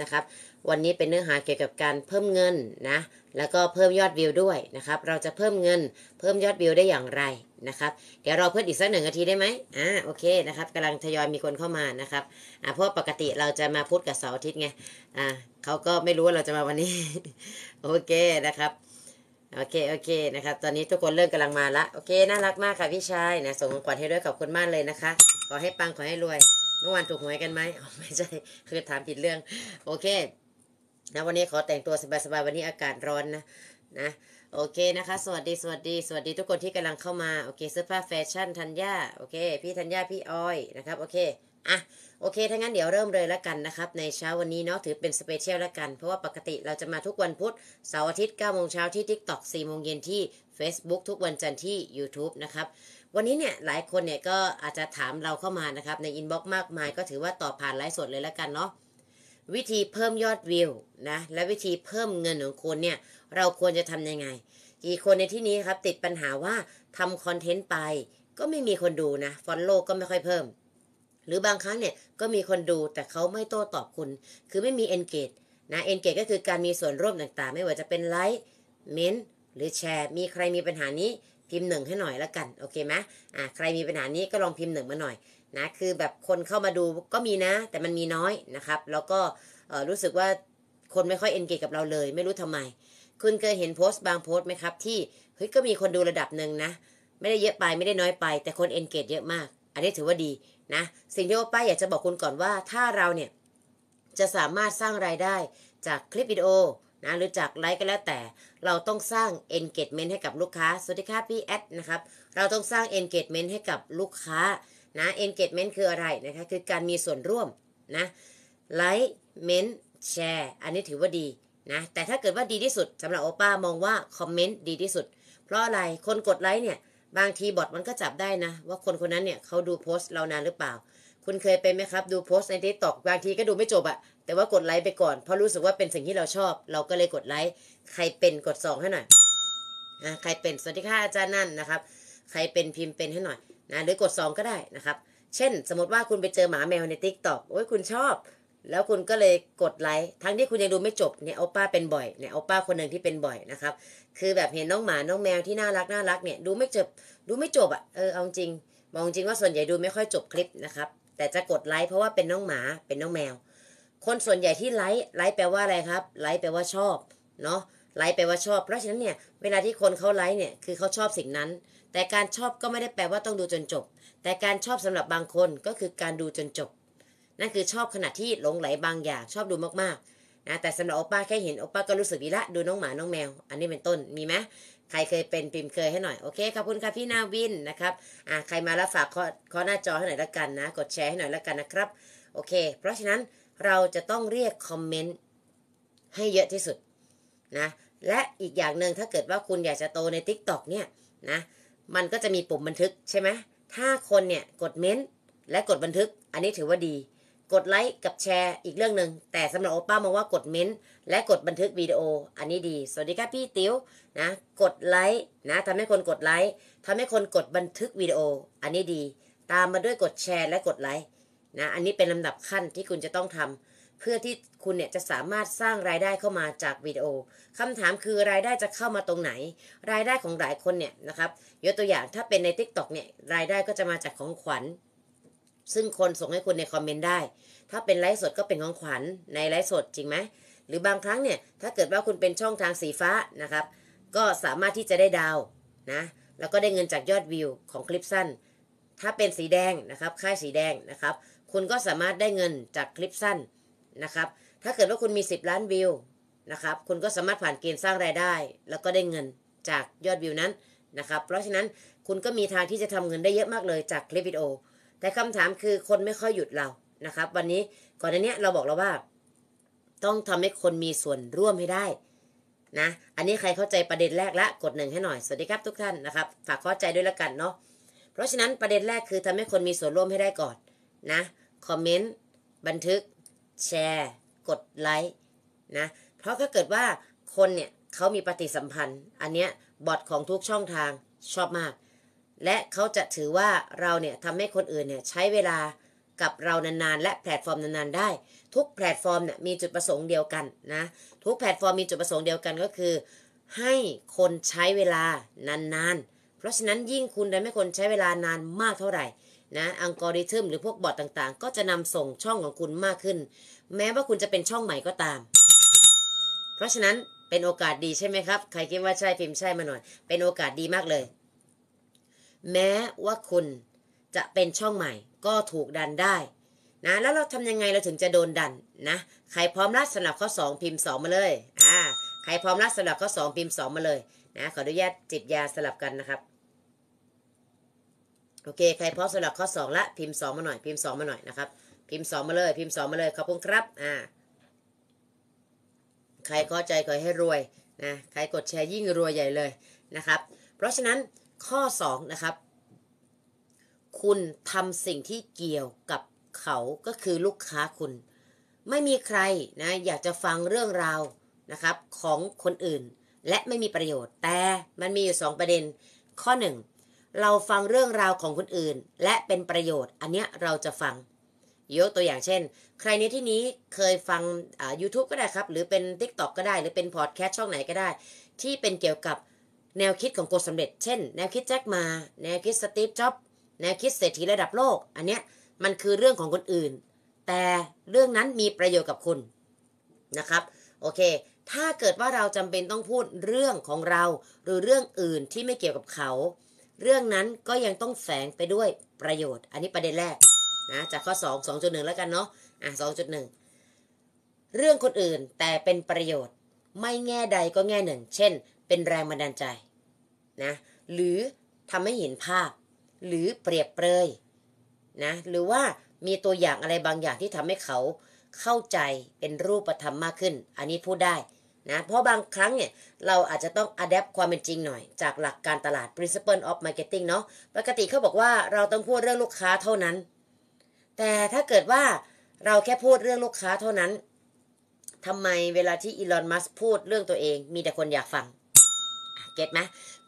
นะครับวันนี้เป็นเนื้อหาเกี่ยวกับการเพิ่มเงินนะ แล้วก็เพิ่มยอดวิวด้วยนะครับเราจะเพิ่มเงิน เพิ่มยอดวิวได้อย่างไรนะครับเดี๋ยวรอเพื่อนอีกสักหนึ่งนาทีได้ไหมอ่าโอเคนะครับกำลังทยอยมีคนเข้ามานะครับอ่าเพราะปกติเราจะมาพูดกับเสาร์อาทิตย์ไงอ่าเขาก็ไม่รู้ว่าเราจะมาวันนี้ โอเคนะครับโอเคโอเคนะครับตอนนี้ทุกคนเริ่มกำลังมาละโอเค น่ารักมากค่ะพี่ชายนะส่งของขวัญให้ด้วยขอบคุณมากเลยนะคะขอให้ปังขอให้รวยเมื่อวานถูกหวยกันไหมไม่ใช่ คือถามผิดเรื่อง โอเค นะ วันนี้ขอแต่งตัวสบายๆ วันนี้อากาศร้อนนะ นะ โอเคนะคะ สวัสดี สวัสดี สวัสดีทุกคนที่กำลังเข้ามา โอเคเสื้อผ้าแฟชั่นธัญญาโอเค พี่ธัญญาพี่ออย นะครับ โอเค อ่ะ โอเค ถ้างั้นเดี๋ยวเริ่มเลยละกันนะครับ ในเช้าวันนี้เนาะ ถือเป็นสเปเชียลละกัน เพราะว่าปกติเราจะมาทุกวันพุธ เสาร์อาทิตย์9โมงเช้าที่กตอกสี4โมงเย็นที่ Facebook ทุกวันจันทร์ที่ YouTube นะครับวันนี้เนี่ยหลายคนเนี่ยก็อาจจะถามเราเข้ามานะครับ ในอินบ็อกซ์มากมายก็ถือว่าตอบผ่านไลฟ์สดเลยแล้วกันเนาะวิธีเพิ่มยอดวิวนะและวิธีเพิ่มเงินของคุณเนี่ยเราควรจะทํำยังไง กี่คนในที่นี้ครับติดปัญหาว่าทำคอนเทนต์ไปก็ไม่มีคนดูนะฟอนโลก็ไม่ค่อยเพิ่ม หรือบางครั้งเนี่ยก็มีคนดูแต่เขาไม่โต้ตอบคุณ คือไม่มีเอนเกจนะเอนเกจก็คือการมีส่วนร่วมต่าง ๆ ไม่ว่าจะเป็นไลค์เมนหรือแชร์มีใครมีปัญหานี้พิมพ์หนึ่งให้หน่อยแล้วกันโอเคไหมอ่าใครมีปัญหานี้ก็ลองพิมพ์หนึ่งมาหน่อยนะคือแบบคนเข้ามาดูก็มีนะ แต่มันมีน้อยนะครับ แล้วก็รู้สึกว่าคนไม่ค่อยเอนเกจกับเราเลย ไม่รู้ทำไมคุณเคยเห็นโพสต์บางโพสต์ไหมครับที่เฮ้ยก็มีคนดูระดับหนึ่งนะไม่ได้เยอะไปไม่ได้น้อยไปแต่คนเอนเกจเยอะมาก อันนี้ถือว่าดีนะสิ่งที่โอป้าอยากจะบอกคุณก่อนว่า ถ้าเราเนี่ยจะสามารถสร้างรายได้จากคลิปวิดีโอนะหรือจากไลค์ก็แล้วแต่เราต้องสร้าง engagement ให้กับลูกค้า สวัสดีค่ะ พี่แอดนะครับ เราต้องสร้าง engagement ให้กับลูกค้านะ engagement คืออะไรนะคะคือการมีส่วนร่วมนะไลค์เมนต์แชร์อันนี้ถือว่าดีนะแต่ถ้าเกิดว่าดีที่สุดสำหรับโอป้ามองว่าคอมเมนต์ดีที่สุด เพราะอะไรคนกดไลค์เนี่ย บางทีบอทมันก็จับได้นะ ว่าคนคนนั้นเนี่ยเขาดูโพสต์เรานานหรือเปล่าคุณเคยเป็นไหมครับ ดูโพสต์ในทิกตอกบางทีก็ดูไม่จบอะแต่ว่ากดไลค์ไปก่อน เพราะรู้สึกว่าเป็นสิ่งที่เราชอบ เราก็เลยกดไลค์ใครเป็นกดสองให้หน่อยนะใครเป็นสวัสดีค่ะอาจารย์นั่นนะครับ ใครเป็นพิมพ์เป็นให้หน่อยนะหรือกดสองก็ได้นะครับ เช่นสมมติว่าคุณไปเจอหมาแมวในทิกตอกโอ้ยคุณชอบ แล้วคุณก็เลยกดไลค์ทั้งที่คุณยังดูไม่จบเนี่ยโอป้าเป็นบ่อย เนี่ยโอป้าคนหนึ่งที่เป็นบ่อยนะครับคือแบบเห็นน้องหมาน้องแมวที่น่ารักน่ารักเนี่ยดูไม่จบดูไม่จบอะะเออเอาจริง มองจริงว่าส่วนใหญ่ดูไม่ค่อยจบคลิปนะครับแต่จะกดไลค์เพราะว่าเป็นน้องหมาเป็นน้องแมว คนส่วนใหญ่ที่ไลค์ไลค์แปลว่าอะไรครับไลค์แปลว่าชอบเนาะไลค์แปลว่าชอบเพราะฉะนั้นเนี่ยเวลาที่คนเขาไลค์เนี่ยคือเขาชอบสิ่งนั้น แต่การชอบก็ไม่ได้แปลว่าต้องดูจนจบ แต่การชอบสำหรับบางคนก็คือการดูจนจบ นั่นคือชอบขณะที่หลงไหลบางอย่าง ชอบดูมาก ๆ นะ แต่สำหรับโอป้าแค่เห็นโอป้าก็รู้สึกดีละดูน้องหมาน้องแมว อันนี้เป็นต้นมีไหมใครเคยเป็นพิมพ์เคยให้หน่อยโอเคขอบคุณค่ะพี่นาวินนะครับอ่ะใครมาแล้วฝากข้อข้อหน้าจอให้หน่อยละกันนะกดแชร์ให้หน่อยละกันนะครับโอเคเพราะฉะนั้นเราจะต้องเรียกคอมเมนต์ให้เยอะที่สุดนะและอีกอย่างหนึ่งถ้าเกิดว่าคุณอยากจะโตใน Tik t o อกเนี่ยนะมันก็จะมีปุ่มบันทึกใช่ไหมถ้าคนเนี่ยกดเม้นและกดบันทึก อันนี้ถือว่าดีกดไลค์กับแชร์ อีกเรื่องหนึ่งแต่สำหรับโอป้ามองว่ากดเม้นต์และกดบันทึกวิดีโอ อันนี้ดี สวัสดีครับพี่ติ๋วนะ กดไลค์นะทำให้คนกดไลค์ทำให้คนกดบันทึกวิดีโออันนี้ดีตามมาด้วยกดแชร์และกดไลค์นะ อันนี้เป็นลำดับขั้นที่คุณจะต้องทำเพื่อที่คุณเนี่ยจะสามารถสร้างรายได้เข้ามาจากวิดีโอคำถามคือรายได้จะเข้ามาตรงไหน รายได้ของหลายคนเนี่ยนะครับยกตัวอย่างถ้าเป็นใน t ิ k t o k เนี่ยรายได้ก็จะมาจากของขวัญซึ่งคนส่งให้คุณในคอมเมนต์ได้ ถ้าเป็นไลฟ์สดก็เป็นของขวัญในไลฟ์สดจริงไหม หรือบางครั้งเนี่ย ถ้าเกิดว่าคุณเป็นช่องทางสีฟ้านะครับ ก็สามารถที่จะได้ดาวนะ แล้วก็ได้เงินจากยอดวิวของคลิปสั้น ถ้าเป็นสีแดงนะครับค่ายสีแดงนะครับ คุณก็สามารถได้เงินจากคลิปสั้นนะครับ ถ้าเกิดว่าคุณมี 10ล้านวิวนะครับ คุณก็สามารถผ่านเกณฑ์สร้างรายได้ แล้วก็ได้เงินจากยอดวิวนั้นนะครับ เพราะฉะนั้นคุณก็มีทางที่จะทำเงินได้เยอะมากเลยจากคลิปวิดีโอแต่คำถามคือคนไม่ค่อยหยุดเรา นะครับ วันนี้ก่อนในนี้เราบอกเราว่า ต้องทำให้คนมีส่วนร่วมให้ได้ นะ อันนี้ใครเข้าใจประเด็นแรกละ กดหนึ่งให้หน่อย สวัสดีครับทุกท่านนะครับฝากเข้าใจด้วยละกันเนาะเพราะฉะนั้นประเด็นแรกคือทำให้คนมีส่วนร่วมให้ได้ก่อนนะคอมเมนต์บันทึกแชร์ กดไลค์นะเพราะถ้าเกิดว่าคนเนี่ยเขามีปฏิสัมพันธ์ อันเนี้ยบอทของทุกช่องทางชอบมากและเขาจะถือว่าเราเนี่ยทำให้คนอื่นเนี่ยใช้เวลากับเรานานๆ และแพลตฟอร์มนาน ๆได้ ทุกแพลตฟอร์มเนี่ยมีจุดประสงค์เดียวกันนะทุกแพลตฟอร์มมีจุดประสงค์เดียวกันก็คือ ให้คนใช้เวลานานๆ เพราะฉะนั้นยิ่งคุณทำให้คนใช้เวลานานมากเท่าไหร่นะอัลกอริทึมหรือพวกบอทต่างๆ ก็จะนำส่งช่องของคุณมากขึ้น แม้ว่าคุณจะเป็นช่องใหม่ก็ตาม เพราะฉะนั้นเป็นโอกาสดีใช่ไหมครับใครคิดว่าใช่พิมพ์ใช่มาหน่อยเป็นโอกาสดีมากเลยแม้ว่าคุณจะเป็นช่องใหม่ก็ถูกดันได้ นะแล้วเราทำยังไงเราถึงจะโดนดันนะ ใครพร้อมรับสนับข้อ 2 พิมพ์2มาเลยอ่าใครพร้อมรับสนับข้อ 2 พิมพ์2มาเลยนะขออนุญาตจิบยาสลับกันนะครับโอเคใครพร้อมสลับข้อ2ละพิมพ์2มาหน่อยพิมพ์2มาหน่อยนะครับพิมพ์2มาเลย พิมพ์2มาเลยขอบคุณครับอ่าใครเข้าใจขอให้รวยนะ ใครกดแชร์ยิ่งรวยใหญ่เลยนะครับ เพราะฉะนั้นข้อ 2 นะครับ คุณทำสิ่งที่เกี่ยวกับเขาก็คือลูกค้าคุณ ไม่มีใครนะอยากจะฟังเรื่องราวนะครับของคนอื่น และไม่มีประโยชน์ แต่มันมีอยู่ 2 ประเด็น ข้อ 1 เราฟังเรื่องราวของคนอื่น และเป็นประโยชน์ อันเนี้ยเราจะฟังยกตัวอย่างเช่น ใครในที่นี้เคยฟังอ่ายูทูบก็ได้ครับหรือเป็น t i k t o k ก็ได้ หรือเป็นพอดแคสต์ช่องไหนก็ได้ ที่เป็นเกี่ยวกับแนวคิดของกฎสำเร็จเช่นแนวคิดแจ็คมาแนวคิดสตีฟจ็อบแนวคิดเศรษฐีระดับโลก อันเนี้ยมันคือเรื่องของคนอื่น แต่เรื่องนั้นมีประโยชน์กับคุณนะครับโอเค ถ้าเกิดว่าเราจำเป็นต้องพูดเรื่องของเราหรือเรื่องอื่นที่ไม่เกี่ยวกับเขา เรื่องนั้นก็ยังต้องแฝงไปด้วยประโยชน์ อันนี้ประเด็นแรกนะจากข้อ2 2.1แล้วกันเนาะอ่ะ2.1 เรื่องคนอื่นแต่เป็นประโยชน์ไม่แง่ใดก็แง่หนึ่ง เช่นเป็นแรงบันดาลใจนะ หรือทำให้เห็นภาพ หรือเปรียบเปรยนะ หรือว่ามีตัวอย่างอะไรบางอย่างที่ทำให้เขาเข้าใจเป็นรูปธรรมมากขึ้น อันนี้พูดได้นะ เพราะบางครั้งเนี่ยเราอาจจะต้องอัดแอปความเป็นจริงหน่อย จากหลักการตลาด principle of marketing เนาะ ปกติเขาบอกว่าเราต้องพูดเรื่องลูกค้าเท่านั้น แต่ถ้าเกิดว่าเราแค่พูดเรื่องลูกค้าเท่านั้นทำไมเวลาที่อีลอน มัสพูดเรื่องตัวเองมีแต่คนอยากฟังเก็ตไหม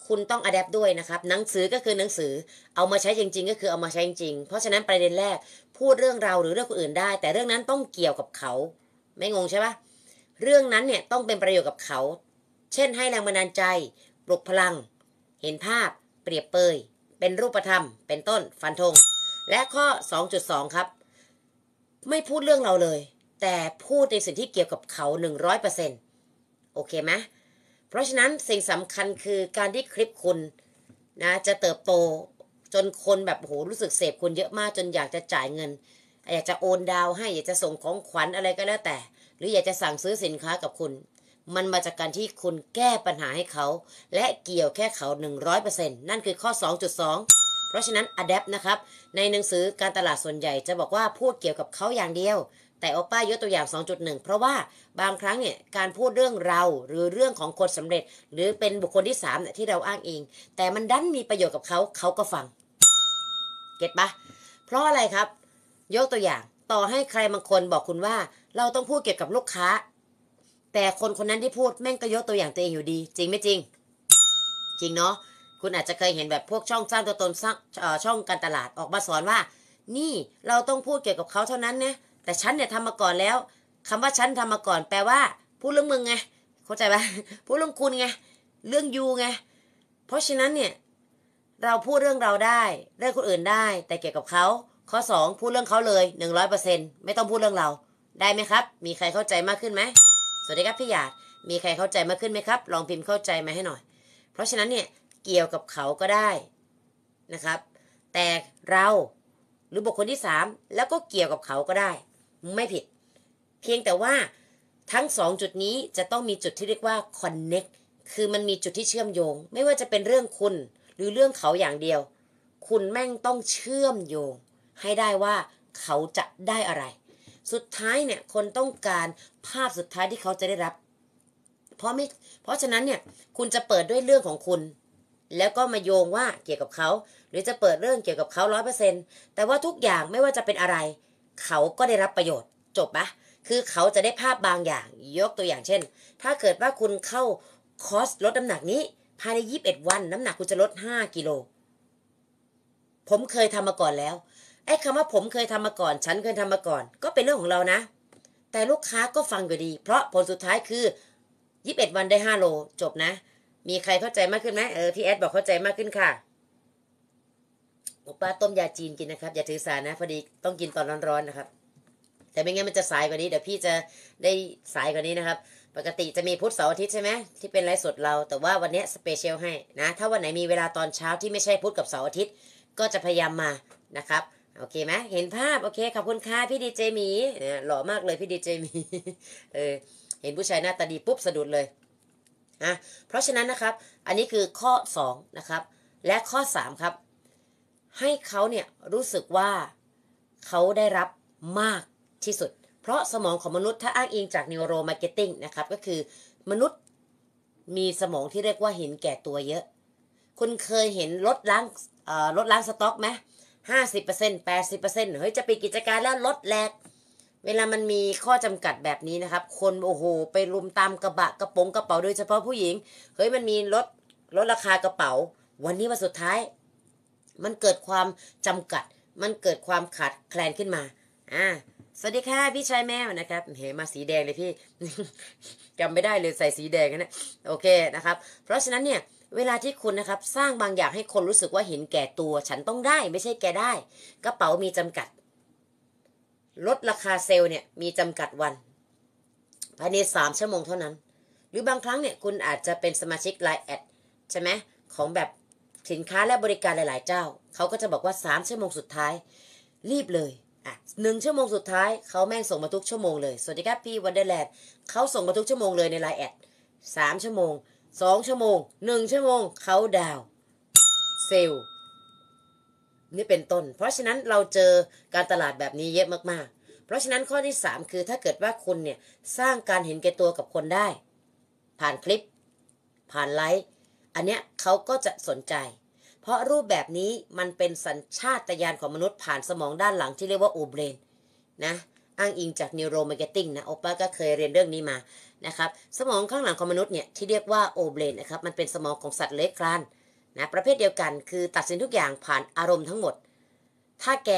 คุณต้องอัดแอปด้วยนะครับ หนังสือก็คือหนังสือเอามาใช้จริงๆ ก็คือเอามาใช้จริงเพราะฉะนั้นประเด็นแรกพูดเรื่องเราหรือเรื่องคนอื่นได้ แต่เรื่องนั้นต้องเกี่ยวกับเขา ไม่งงใช่ปะเรื่องนั้นเนี่ยต้องเป็นประโยชน์กับเขา เช่น ให้แรงบันดาลใจ ปลุกพลัง เห็นภาพ เปรียบเปย เป็นรูปธรรม เป็นต้นฟันธงและข้อ 2.2 ครับ ไม่พูดเรื่องเราเลย แต่พูดในสิ่งที่เกี่ยวกับเขา100%โอเคไหมเพราะฉะนั้นสิ่งสำคัญคือการที่คลิปคุณนะจะเติบโต จนคนแบบโหรู้สึกเสพคุณเยอะมากจนอยากจะจ่ายเงิน อยากจะโอนดาวให้อยากจะส่งของขวัญอะไรก็แล้วแต่ หรืออยากจะสั่งซื้อสินค้ากับคุณ มันมาจากการที่คุณแก้ปัญหาให้เขา และเกี่ยวแค่เขา 100%นั่นคือข้อ 2.2 เพราะฉะนั้น adapt นะครับ ในหนังสือการตลาดส่วนใหญ่ จะบอกว่าพูดเกี่ยวกับเขาอย่างเดียวแต่อป้ายกตัวอย่าง 2.1 เพราะว่าบางครั้งเนี่ยการพูดเรื่องเราหรือเรื่องของคนสำเร็จ หรือเป็นบุคคลที่3เนี่ยที่เราอ้างเอง แต่มันดันมีประโยชน์กับเขาเขาก็ฟังเก็ตปะเพราะอะไรครับ ยกตัวอย่างต่อให้ใครบางคนบอกคุณว่าเราต้องพูดเกี่ยวกับลูกค้า แต่คนคนนั้นที่พูดแม่งก็ยกตัวอย่างตัวเองอยู่ดี จริงไม่จริง จริงเนาะคุณอาจจะเคยเห็นแบบพวกช่องสร้างตัวตนสร้างช่องการตลาดออกมาสอนว่า นี่เราต้องพูดเกี่ยวกับเขาเท่านั้นเนี่ยแต่ฉันเนี่ยทำมาก่อนแล้ว คำว่าฉันทำมาก่อนแปลว่า พูดเรื่องมึงไงเข้าใจปะพูดเรื่องคุณไงเรื่องยูไงเพราะฉะนั้นเนี่ย เราพูดเรื่องเราได้ เรื่องคนอื่นได้ แต่เกี่ยวกับเขาข้อสองพูดเรื่องเขาเลยหนึ่งร้อยเปอร์เซ็นไม่ต้องพูดเรื่องเราได้ไหมครับ มีใครเข้าใจมากขึ้นไหม สวัสดีครับพี่หยาด มีใครเข้าใจมากขึ้นไหมครับ ลองพิมพ์เข้าใจมาให้หน่อย เพราะฉะนั้นเนี่ยเกี่ยวกับเขาก็ได้นะครับแต่เราหรือบุคคลที่สามแล้วก็เกี่ยวกับเขาก็ได้ไม่ผิด เพียงแต่ว่าทั้งสองจุดนี้จะต้องมีจุดที่เรียกว่า connect คือมันมีจุดที่เชื่อมโยง ไม่ว่าจะเป็นเรื่องคุณหรือเรื่องเขาอย่างเดียว คุณแม่งต้องเชื่อมโยง ให้ได้ว่าเขาจะได้อะไร สุดท้ายเนี่ยคนต้องการภาพสุดท้ายที่เขาจะได้รับ เพราะไม่เพราะฉะนั้นเนี่ยคุณจะเปิดด้วยเรื่องของคุณ แล้วก็มาโยงว่าเกี่ยวกับเขา หรือจะเปิดเรื่องเกี่ยวกับเขาร้อยเปอร์เซ็นแต่ว่าทุกอย่างไม่ว่าจะเป็นอะไรเขาก็ได้รับประโยชน์จบปะ คือเขาจะได้ภาพบางอย่างยกตัวอย่างเช่น ถ้าเกิดว่าคุณเข้าคอสลดน้ำหนักนี้ ภายใน 21 วันน้ำหนักคุณจะลด 5 กิโล ผมเคยทำมาก่อนแล้ว ไอ้คำว่าผมเคยทำมาก่อน ฉันเคยทำมาก่อน ก็เป็นเรื่องของเรานะ แต่ลูกค้าก็ฟังอยู่ดี เพราะผลสุดท้ายคือ 21 วันได้ 5 โล จบนะ มีใครเข้าใจมากขึ้นไหมเออพี่แอดบอกเข้าใจมากขึ้นค่ะหมูป้าต้มยาจีนกินนะครับอย่าถือสานะพอดีต้องกินตอนร้อนๆนะครับ แต่ไม่งั้นมันจะสายกว่านี้เดี๋ยวพี่จะได้สายกว่านี้นะครับ ปกติจะมีพุธเสาร์อาทิตย์ใช่ไหมที่เป็นไลฟ์สดเรา แต่ว่าวันนี้สเปเชียลให้นะถ้าวันไหนมีเวลาตอนเช้าที่ไม่ใช่พุธกับเสาร์อาทิตย์ก็จะพยายามมานะครับ โอเคไหมเห็นภาพโอเคขอบคุณค่ะพี่ดีเจมีเนี่ยหล่อมากเลยพี่ดีเจมีเออเห็นผู้ชายหน้าตาดีปุ๊บสะดุดเลยอ่ะเพราะฉะนั้นนะครับ อันนี้คือข้อ2นะครับและข้อ 3 ครับให้เขาเนี่ยรู้สึกว่าเขาได้รับมากที่สุด เพราะสมองของมนุษย์ ถ้าอ้างอิงจากนิวโรมาร์เก็ตติ้งนะครับ ก็คือมนุษย์มีสมองที่เรียกว่าเห็นแก่ตัวเยอะ คุณเคยเห็นลดล้างลดล้างสต็อกไหมห้าสิบเปอร์เซ็นต์แปดสิบเปอร์เซ็นต์เฮ้ยจะปิดกิจการแล้วลดแลกเวลามันมีข้อจำกัดแบบนี้นะครับ คนโอ้โหไปรุมตามกระบะกระป๋องกระเป๋าโดยเฉพาะผู้หญิงเฮ้ยมันมีลดลดราคากระเป๋า วันนี้วันสุดท้ายมันเกิดความจำกัด มันเกิดความขาดแคลนขึ้นมา อ่าสวัสดีค่ะ พี่ชายแม่นะครับ เห็นมาสีแดงเลยพี่จำไม่ได้เลยใส่สีแดงนะโอเคนะครับ เพราะฉะนั้นเนี่ย เวลาที่คุณนะครับ สร้างบางอย่างให้คนรู้สึกว่าเห็นแก่ตัว ฉันต้องได้ ไม่ใช่แกได้กระเป๋ามีจำกัด ลดราคาเซลล์เนี่ยมีจำกัดวันภายในสามชั่วโมงเท่านั้น หรือบางครั้งเนี่ยคุณอาจจะเป็นสมาชิกไลน์แอดใช่ไหมของแบบสินค้าและบริการหลายๆ เจ้า เขาก็จะบอกว่า 3 ชั่วโมงสุดท้าย รีบเลยอ่ะหนึ่งชั่วโมงสุดท้ายเขาแม่งส่งมาทุกชั่วโมงเลยสวัสดีครับพี่วันเดอร์แลนด์เขาส่งมาทุกชั่วโมงเลยในไลน์แอดสามชั่วโมงสองชั่วโมงหนึ่งชั่วโมงเขาดาวเซลนี่เป็นต้น เพราะฉะนั้นเราเจอการตลาดแบบนี้เยอะมาก ๆ เพราะฉะนั้นข้อที่สามคือถ้าเกิดว่าคุณเนี่ยสร้างการเห็นแก่ตัวกับคนได้ ผ่านคลิป ผ่านไลฟ์อันเนี้ยเขาก็จะสนใจ เพราะรูปแบบนี้มันเป็นสัญชาตญาณของมนุษย์ผ่านสมองด้านหลังที่เรียกว่าโอเบรนนะอ้างอิงจากนิวโรมาร์เก็ตติ้งนะโอป้าก็เคยเรียนเรื่องนี้มานะครับสมองข้างหลังของมนุษย์เนี่ย ที่เรียกว่าโอเบรนนะครับมันเป็นสมองของสัตว์เล็กคลานนะประเภทเดียวกันคือตัดสินทุกอย่างผ่านอารมณ์ทั้งหมด ถ้าแก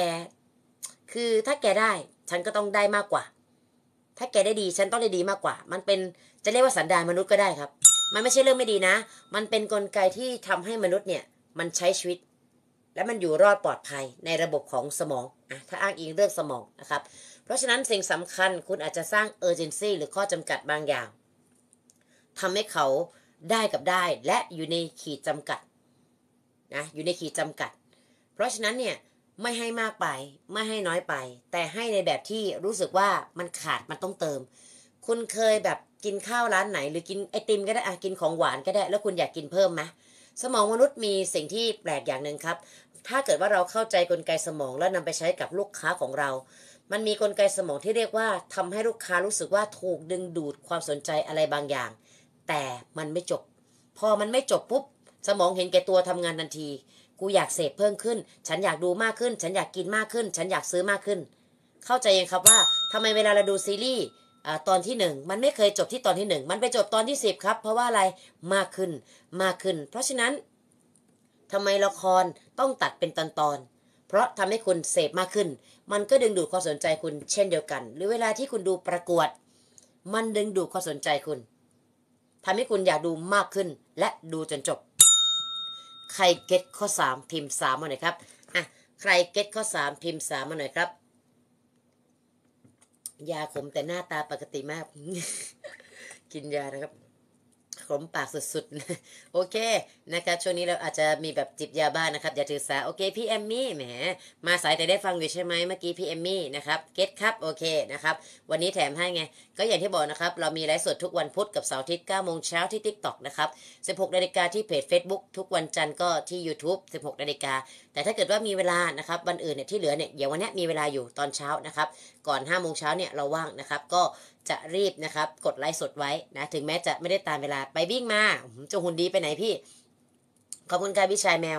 คือถ้าแกได้ฉันก็ต้องได้มากกว่า ถ้าแกได้ดีฉันต้องได้ดีมากกว่า มันเป็นจะเรียกว่าสันดานมนุษย์ก็ได้ครับมันไม่ใช่เรื่องไม่ดีนะ มันเป็นนกลไกที่ทำให้มนุษย์เนี่ยมันใช้ชีวิต และมันอยู่รอดปลอดภัยในระบบของสมองอ่ะถ้าอ้างอิงเรื่องสมองนะครับ เพราะฉะนั้นสิ่งสำคัญคุณอาจจะสร้าง urgency หรือข้อจำกัดบางอย่าง ทำให้เขาได้กับได้และอยู่ในขีดจำกัดนะอยู่ในขีดจำกัด เพราะฉะนั้นเนี่ยไม่ให้มากไปไม่ให้น้อยไป แต่ให้ในแบบที่รู้สึกว่ามันขาดมันต้องเติม คุณเคยแบบกินข้าวร้านไหนหรือกินไอติมก็ได้อะกินของหวานก็ได้ แล้วคุณอยากกินเพิ่มไหมสมองมนุษย์มีสิ่งที่แปลกอย่างหนึ่งครับ ถ้าเกิดว่าเราเข้าใจกลไกสมองแล้วนำไปใช้กับลูกค้าของเรา มันมีกลไกสมองที่เรียกว่า ทำให้ลูกค้ารู้สึกว่าถูกดึงดูดความสนใจอะไรบางอย่าง แต่มันไม่จบ พอมันไม่จบปุ๊บสมองเห็นแก่ตัวทำงานทันที กูอยากเสพเพิ่มขึ้น ฉันอยากดูมากขึ้น ฉันอยากกินมากขึ้น ฉันอยากซื้อมากขึ้น เข้าใจยังครับว่า ทำไมเวลาเราดูซีรีส์ตอนที่ 1 มันไม่เคยจบที่ตอนที่ 1 มันไปจบตอนที่ 10 ครับ เพราะว่าอะไรมากขึ้นมากขึ้น เพราะฉะนั้นทำไมละครต้องตัดเป็นตอนตอนเพราะทำให้คุณเสพมากขึ้น มันก็ดึงดูดความสนใจคุณเช่นเดียวกัน หรือเวลาที่คุณดูประกวด มันดึงดูดความสนใจคุณทำให้คุณอยากดูมากขึ้นและดูจนจบ ใครเก็ตข้อ 3 พิมพ์ 3 มาหน่อยครับอ่ะใครเก็ตข้อ3พิมพ์3มาหน่อยครับยาขมแต่หน้าตาปกติมาก กินยานะครับขมปากสุดๆ โอเคนะครับช่วงนี้เราอาจจะมีแบบจิบยาบ้านนะครับ อย่าถือสาโอเคพี่แอมมี่แหม มาสายแต่ได้ฟังอยู่ใช่ไหมเมื่อกี้พี่แอมมี่นะครับ เก็ตครับ โอเคนะครับ วันนี้แถมให้ไง ก็อย่างที่บอกนะครับ เรามีไลฟ์สดทุกวันพุธกับเสาร์อาทิตย์9โมงเช้าที่ t ก k t o k นะครับ 16 นาฬิกาที่เพจ Facebook ทุกวันจันทร์ก็ที่ YouTube 16นาฬิกาแต่ถ้าเกิดว่ามีเวลานะครับวันอื่นเนี่ยที่เหลือเนี่ยเดี๋ยววันนี้มีเวลาอยู่ตอนเช้านะครับก่อน5้าโมงเช้าเนี่ยเราว่างนะครับก็จะรีบนะครับ กดไลฟ์สดไว้นะถึงแม้จะไม่ได้ตามเวลาไปวิ่งมาจะหุ่นดีไปไหนพี่ ขอบคุณกายพี่ชายแมว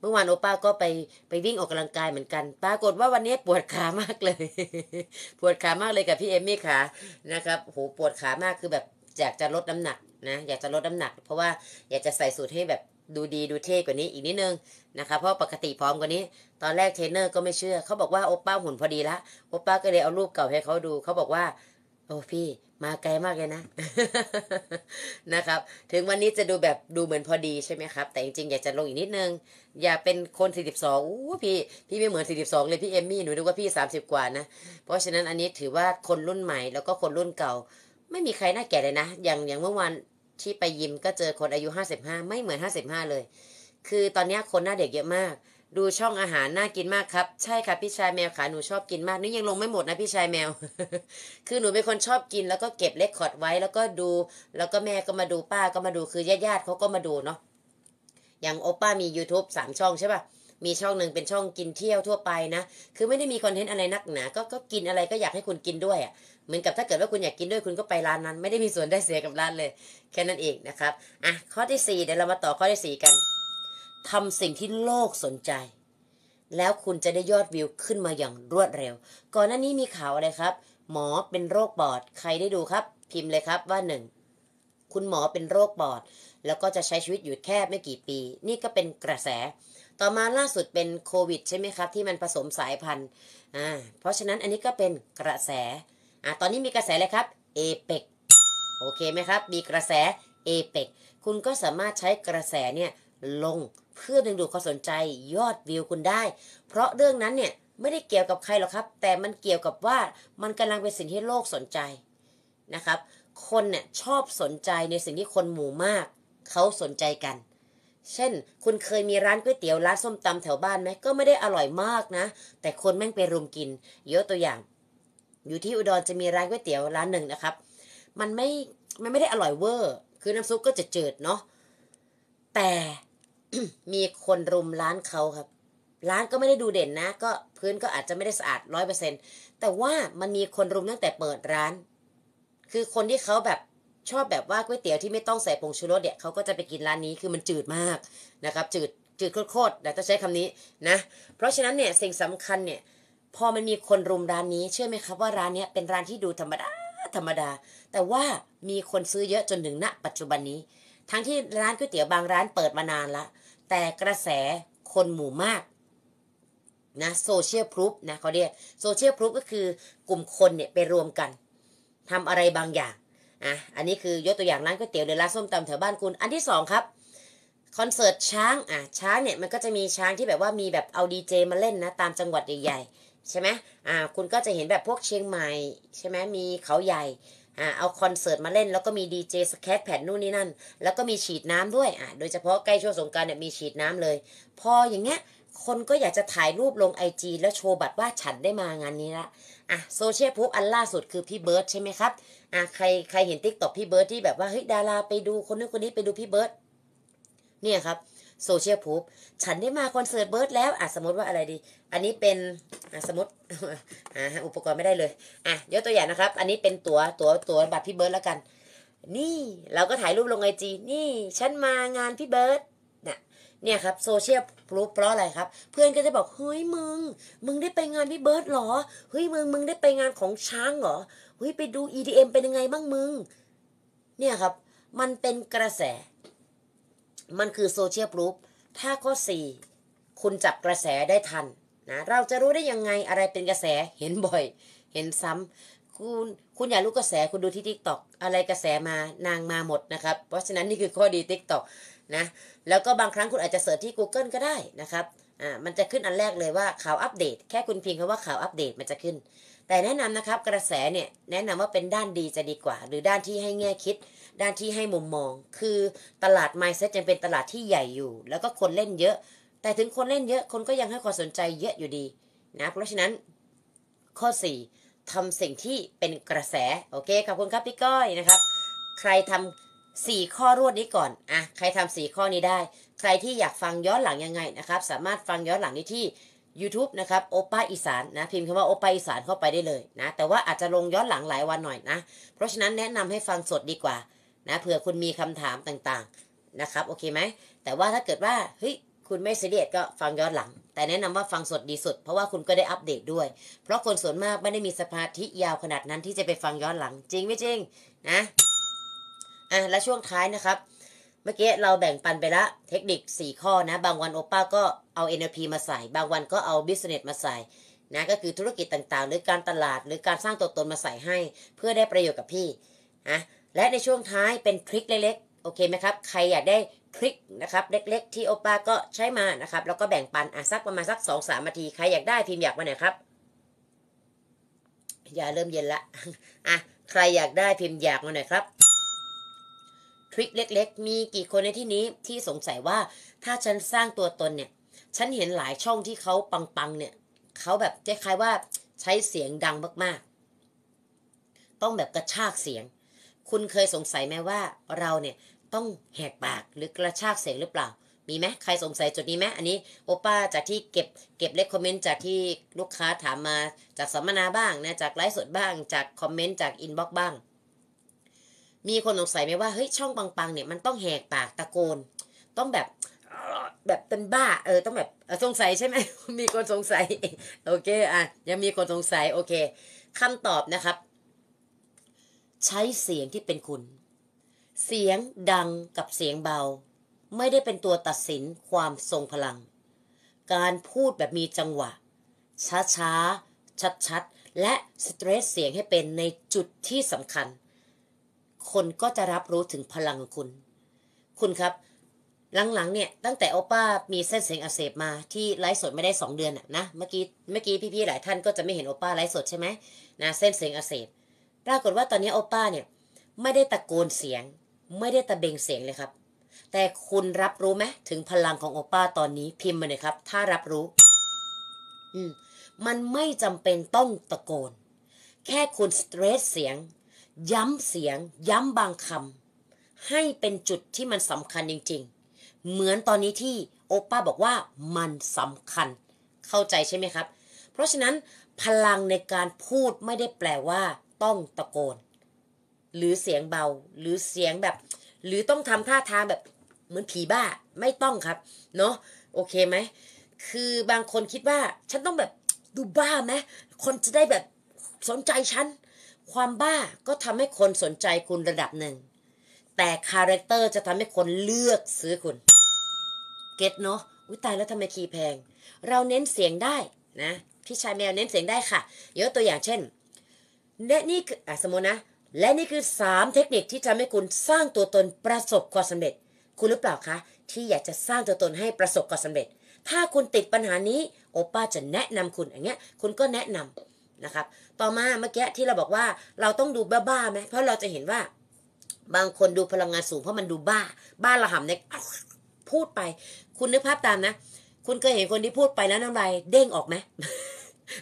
เมื่อวานโอป้าก็ไปไปวิ่งออกกำลังกายเหมือนกัน ปรากฏว่าวันนี้ปวดขามากเลย ปวดขามากเลยกับพี่เอมมี่ขานะครับโหปวดขามากคือแบบอยากจะลดน้ำหนักนะ อยากจะลดน้ำหนักเพราะว่าอยากจะใส่สูตรให้แบบดูดีดูเท่กว่านี้อีกนิดนึงนะคะเพราะปกติพร้อมกว่านี้ ตอนแรกเทรนเนอร์ก็ไม่เชื่อเขาบอกว่าโอป้าหุ่นพอดีละโอป้าก็เลยเอารูปเก่าให้เขาดูเขาบอกว่า โอ้พี่ มาไกลมากเลยนะนะครับ ถึงวันนี้จะดูแบบดูเหมือนพอดีใช่ไหมครับ แต่จริงๆอยากจะลงอีกนิดนึง อย่าเป็นคน 42 อู้พี่พี่ไม่เหมือน 42เลยพี่เอมมี่หนูดูว่าพี่ 30 กว่านะ เพราะฉะนั้นอันนี้ถือว่าคนรุ่นใหม่แล้วก็คนรุ่นเก่า ไม่มีใครน่าแก่เลยนะอย่างอย่างเมื่อวานที่ไปยิมก็เจอคนอายุห้าสิบห้าไม่เหมือนห้าสิบห้าเลย คือตอนนี้คนหน้าเด็กเยอะมาก ดูช่องอาหารน่ากินมากครับ ใช่ค่ะพี่ชายแมวขาหนูชอบกินมากนี่ยังลงไม่หมดนะพี่ชายแมว คือหนูเป็นคนชอบกินแล้วก็เก็บเลคคอร์ดไว้ แล้วก็ดู แล้วก็แม่ก็มาดูป้าก็มาดูคือญาติๆเขาก็มาดูเนาะอย่างโอป้ามี YouTube มช่องใช่ปะ่ะ มีช่องหนึ่งเป็นช่องกินเที่ยวทั่วไปนะ คือไม่ได้มีคอนเทนต์อะไรนักหนาก็ก็กินอะไรก็อยากให้คุณกินด้วยอะ่ะเหมือนกับถ้าเกิดว่าคุณอยากกินด้วยคุณก็ไปร้านนั้นไม่ได้มีส่วนได้เสียกับร้านเลย แค่นั้นเองนะครับอ่ะข้อที่สี่เดี๋ยวเรามาต่อข้อที่สี่กัน ทำสิ่งที่โลกสนใจ แล้วคุณจะได้ยอดวิวขึ้นมาอย่างรวดเร็ว ก่อนหน้านี้มีข่าวอะไรครับ หมอเป็นโรคบอดใครได้ดูครับ พิมพ์เลยครับว่าหนึ่งคุณหมอเป็นโรคบอดแล้วก็จะใช้ชีวิตอยู่แค่ไม่กี่ปี นี่ก็เป็นกระแสต่อมาล่าสุดเป็นโควิดใช่ไหมครับ ที่มันผสมสายพันธุ์อ่าเพราะฉะนั้นอันนี้ก็เป็นกระแสอ่ะตอนนี้มีกระแสเลยครับเอเปกโอเคไหมครับ มีกระแสเอเปกคุณก็สามารถใช้กระแสเนี่ยลงเพื่อดึงดูดความสนใจยอดวิวคุณได้ เพราะเรื่องนั้นเนี่ยไม่ได้เกี่ยวกับใครหรอกครับ แต่มันเกี่ยวกับว่ามันกำลังเป็นสิ่งที่โลกสนใจนะครับ คนเนี่ยชอบสนใจในสิ่งที่คนหมู่มาก เขาสนใจกัน เช่นคุณเคยมีร้านก๋วยเตี๋ยวร้านส้มตำแถวบ้านไหมก็ไม่ได้อร่อยมากนะ แต่คนแม่งไปรุมกินเยอะตัวอย่างอยู่ที่อุดรจะมีร้านก๋วยเตี๋ยวร้านหนึ่งนะครับ มันไม่ มันไม่ได้อร่อยเวอร์ คือน้ำซุปก็จะจืดเนาะ แต่มีคนรุมร้านเขาครับ ร้านก็ไม่ได้ดูเด่นนะ ก็พื้นก็อาจจะไม่ได้สะอาดร้อยเปอร์เซ็นแต่ว่ามันมีคนรุมตั้งแต่เปิดร้าน คือคนที่เขาแบบชอบแบบว่าก๋วยเตี๋ยวที่ไม่ต้องใส่ผงชูรสเนี่ย เขาก็จะไปกินร้านนี้ คือมันจืดมากนะครับ จืด จืดโคตรๆแต่ต้องใช้คำนี้นะ เพราะฉะนั้นเนี่ยสิ่งสำคัญเนี่ยพอมันมีคนรุมร้านนี้เชื่อไหมครับว่าร้านนี้เป็นร้านที่ดูธรรมดาธรรมดา แต่ว่ามีคนซื้อเยอะจนถึงณปัจจุบันนี้ ทั้งที่ร้านก๋วยเตี๋ยวบางร้านเปิดมานานละแต่กระแสคนหมู่มากนะโซเชียลพรูฟนะเขาเรียกโซเชียลพรูฟก็คือกลุ่มคนเนี่ยไปรวมกัน ทำอะไรบางอย่างอ่ะอันนี้คือยกตัวอย่างร้านก๋วยเตี๋ยวหรือร้านส้มตำแถวบ้านคุณอันที่สองครับคอนเสิร์ตช้างอ่ะช้างเนี่ยมันก็จะมีช้างที่แบบว่ามีแบบเอาดีเจมาเล่นนะตามจังหวัดใหญ่ๆใช่ไหมอ่า คุณก็จะเห็นแบบพวกเชียงใหม่ใช่ไหมมีเขาใหญ่ อ่า เอาคอนเสิร์ตมาเล่น แล้วก็มีดีเจสแคตแผ่นนู่นนี่นั่น แล้วก็มีฉีดน้ำด้วย อ่าโดยเฉพาะใกล้ช่วงสงการเนี่ยมีฉีดน้ำเลย พออย่างเงี้ย คนก็อยากจะถ่ายรูปลงไอจีแล้วโชว์บัตรว่าฉันได้มางานนี้ละ อ่ะโซเชียลพุฟอันล่าสุดคือพี่เบิร์ดใช่ไหมครับ อ่ะใครใครเห็นติ๊กต็อกพี่เบิร์ดที่แบบว่าเฮ้ยดาราไปดูคนนู้นคนนี้ไปดูพี่เบิร์ด เนี่ยครับโซเชียลพูฟฉันได้มาคอนเสิร์ตเบิร์ดแล้วอ่ะสมมติว่าอะไรดี อันนี้เป็นสมมติอ่าอุปกรณ์ไม่ได้เลยอ่ะยกตัวอย่างนะครับ อันนี้เป็นตัวตัวตัวบัตรพี่เบิร์ดแล้วกัน นี่เราก็ถ่ายรูปลงไอจีนี่ฉันมางานพี่เบิร์ดน่ยเนี่ยครับโซเชียลรูปเพราะอะไรครับ เพื่อนก็จะบอกเฮ้ยมึงมึงได้ไปงานพี่เบิร์ดหรอเฮ้ยมึงมึงได้ไปงานของช้างหรอเฮ้ยไปดู EDM เป็นยังไงบ้างมึง เนี่ยครับ มันเป็นกระแสมันคือโซเชียลพรูฟถ้าข้อ 4 คุณจับกระแสได้ทันนะเราจะรู้ได้ยังไงอะไรเป็นกระแสเห็นบ่อย เห็นซ้ำ คุณคุณอยากรู้กระแสคุณดูที่ทิกตอกอะไรกระแสมานางมาหมดนะครับ เพราะฉะนั้นนี่คือข้อดีทิกตอกนะ แล้วก็บางครั้งคุณอาจจะเสิร์ชที่ Google ก็ได้นะครับอ่ามันจะขึ้นอันแรกเลยว่าข่าวอัปเดตแค่คุณพิมพ์คำว่าข่าวอัปเดตมันจะขึ้น แต่แนะนำนะครับกระแสเนี่ยแนะนำว่าเป็นด้านดีจะดีกว่า หรือด้านที่ให้แง่คิด ด้านที่ให้มุมมอง คือตลาดมซ์เซ็ตยังเป็นตลาดที่ใหญ่อยู่ แล้วก็คนเล่นเยอะ แต่ถึงคนเล่นเยอะคนก็ยังให้ความสนใจเยอะอยู่ดีนะเพราะฉะนั้นข้อ 4 ทำสิ่งที่เป็นกระแสโอเคขอบคุณครับพี่ก้อยนะครับ ใครทำสี่ข้อรวดนี้ก่อน อ่ะ ใครทำสี่ข้อนี้ได้ ใครที่อยากฟังย้อนหลังยังไงนะครับ สามารถฟังย้อนหลังได้ที่ YouTube นะครับโอป้าอีสานนะพิมพ์คำว่าโอป้าอีสานเข้าไปได้เลยนะ แต่ว่าอาจจะลงย้อนหลังหลายวันหน่อยนะ เพราะฉะนั้นแนะนำให้ฟังสดดีกว่า นะเผื่อคุณมีคำถามต่างๆนะครับ โอเคไหม แต่ว่าถ้าเกิดว่าเฮ้ยคุณไม่เสียเดียดก็ฟังย้อนหลัง แต่แนะนำว่าฟังสดดีสุด เพราะว่าคุณก็ได้อัปเดตด้วย เพราะคนส่วนมากไม่ได้มีสมาธิยาวขนาดนั้นที่จะไปฟังย้อนหลัง จริงไม่จริง นะอ่ะและช่วงท้ายนะครับ เมื่อกี้เราแบ่งปันไปละเทคนิค 4 ข้อนะ บางวันโอป้าก็เอา NLP มาใส่ บางวันก็เอา Business มาใส่นะก็คือธุรกิจต่างๆ หรือการตลาดหรือการสร้างตัวตนมาใส่ให้เพื่อได้ประโยชน์กับพี่นะและในช่วงท้ายเป็นคลิกเล็กๆโอเคไหมครับใครอยากได้คลิกนะครับ เล็กๆ ที่โอป้าก็ใช้มานะครับแล้วก็แบ่งปันอ่ะสักประมาณสัก2อสามนาทีใครอยากได้พิมพ์อยากมาไหนครับ อย่าเริ่มเย็นละอ่ะใครอยากได้พิมพ์อยากมาหน่อยครับริกเล็กๆ มีกี่คนในที่นี้ที่สงสัยว่าถ้าฉันสร้างตัวตนเนี่ย ฉันเห็นหลายช่องที่เขาปังๆเนี่ยเขาแบบคล้ายๆว่าใช้เสียงดังมากๆต้องแบบกระชากเสียง คุณเคยสงสัยไหมว่าเราเนี่ยต้องแหกปากหรือกระชากเสียงหรือเปล่า มีไหมใครสงสัยจุดนี้ไหมอันนี้โอป้าจากที่เก็บ เก็บเลคคอมเมนต์จากที่ลูกค้าถามมา จากสัมมนาบ้างนะจากไลฟ์สดบ้าง จากคอมเมนต์จากอินบ็อกบ้างมีคนสงสัยไหมว่าเฮ้ยช่องปังๆ เนี่ยมันต้องแหกปากตะโกน ต้องแบบแบบเป็นบ้าเออต้องแบบสงสัยใช่ไหมมีคนสงสัยโอเคอ่ะยังมีคนสงสัยโอเคคำตอบนะครับ ใช้เสียงที่เป็นคุณ เสียงดังกับเสียงเบา ไม่ได้เป็นตัวตัดสินความทรงพลัง การพูดแบบมีจังหวะช้าช้าชัดชัดและสเตรสเสียงให้เป็นในจุดที่สำคัญคนก็จะรับรู้ถึงพลังของคุณ คุณครับ หลังๆ เนี่ย ตั้งแต่โอป้ามีเส้นเสียงอักเสบมา ที่ไลฟ์สดไม่ได้2เดือนนะเมื่อกี้เมื่อกี้พี่ๆหลายท่าน ก็จะไม่เห็นโอป้าไลฟ์สดใช่ไหมนะเส้นเสียงอักเสบปรากฏว่าตอนนี้โอป้าเนี่ย ไม่ได้ตะโกนเสียง ไม่ได้ตะเบงเสียงเลยครับ แต่คุณรับรู้ไหมถึงพลังของโอป้าตอนนี้พิมพ์มาเลยครับ ถ้ารับรู้ อืมมันไม่จำเป็นต้องตะโกน แค่คุณสเตรสเสียงย้ำเสียง ย้ำบางคำให้เป็นจุดที่มันสำคัญจริง ๆ เหมือนตอนนี้ที่โอป้าบอกว่า มันสำคัญ เข้าใจใช่ไหมครับ เพราะฉะนั้นพลังในการพูดไม่ได้แปลว่า ต้องตะโกน หรือเสียงเบา หรือเสียงแบบ หรือต้องทำท่าทางแบบ เหมือนผีบ้า ไม่ต้องครับเนาะโอเคไหมคือบางคนคิดว่า ฉันต้องแบบดูบ้าไหมคนจะได้แบบสนใจฉันความบ้าก็ทำให้คนสนใจคุณระดับหนึ่ง แต่คาแรคเตอร์จะทำให้คนเลือกซื้อคุณ เก็ตเนาะอุ้ยตายแล้วทำไมคีย์แพง เราเน้นเสียงได้นะพี่ชายแมวเน้นเสียงได้ค่ะยกตัวอย่างเช่นและนี่คืออสมมตินะ และนี่คือ 3 เทคนิคที่ทำให้คุณสร้างตัวตนประสบความสำเร็จ คุณหรือเปล่าคะ ที่อยากจะสร้างตัวตนให้ประสบความสำเร็จ ถ้าคุณติดปัญหานี้โอป้าจะแนะนำคุณอย่างเงี้ยคุณก็แนะนำนะครับ ต่อมาเมื่อกี้ที่เราบอกว่า เราต้องดูบ้าๆไหม เพราะเราจะเห็นว่า บางคนดูพลังงานสูงเพราะมันดูบ้า บ้าระห่ำเนี่ยพูดไป คุณนึกภาพตามนะ คุณเคยเห็นคนที่พูดไปแล้วน้ำลายเด้งออกไหม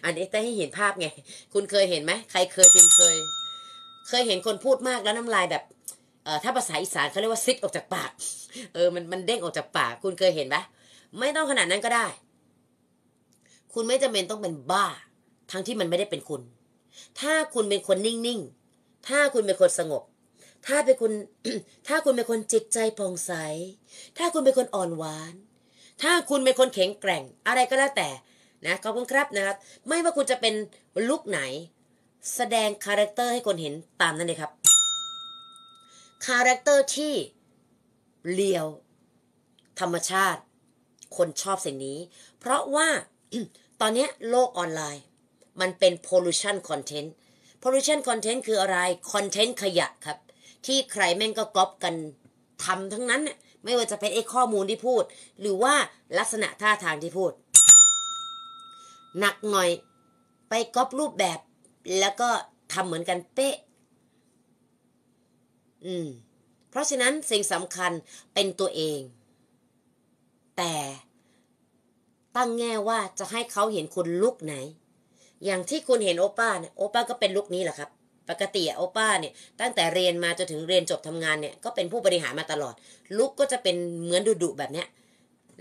อันนี้จะให้เห็นภาพไงคุณเคยเห็นไหมใครเคยพิมพเคย เคยเห็นคนพูดมากแล้วน้ำลายแบบเอ่อถ้าภาษาอีสานเขาเรียกว่าซิดออกจากปาก เออมันมันเด้งออกจากปาก คุณเคยเห็นไหมไม่ต้องขนาดนั้นก็ได้ คุณไม่จำเป็นต้องเป็นบ้าทั้งที่มันไม่ได้เป็นคุณ ถ้าคุณเป็นคนนิ่งๆถ้าคุณเป็นคนสงบ ถ้าเป็นคุณถ้าคุณเป็นคนจิตใจผ่องใส ถ้าคุณเป็นคนอ่อนหวาน ถ้าคุณเป็นคนแข็งแกร่งอะไรก็แล้วแต่ นะขอบคุณครับนะครับไม่ว่าคุณจะเป็นลุกไหน แสดงคาแรคเตอร์ให้คนเห็นตามนั้นเลยครับ คาแรคเตอร์ที่เลียว ธรรมชาติ คนชอบสิ่งนี้ เพราะว่า ตอนนี้โลกออนไลน์มันเป็น pollution content pollution content คืออะไร content ขยะครับ ที่ใครแม่งก็ก๊อปกันทำทั้งนั้นไม่ว่าจะเป็นไอ้ข้อมูลที่พูด หรือว่าลักษณะท่าทางที่พูดหนักหน่อยไปก๊อปรูปแบบ แล้วก็ทำเหมือนกันเป๊ะ อืมเพราะฉะนั้นสิ่งสำคัญเป็นตัวเอง แต่ตั้งแง่ว่าจะให้เขาเห็นคุณลุกไหนอย่างที่คุณเห็นโอป้าเนี่ยโอป้าก็เป็นลุคนี้แหละครับปกติโอป้าเนี่ยตั้งแต่เรียนมาจนถึงเรียนจบทำงานเนี่ยก็เป็นผู้บริหารมาตลอดลุกก็จะเป็นเหมือนดุดุแบบเนี้ย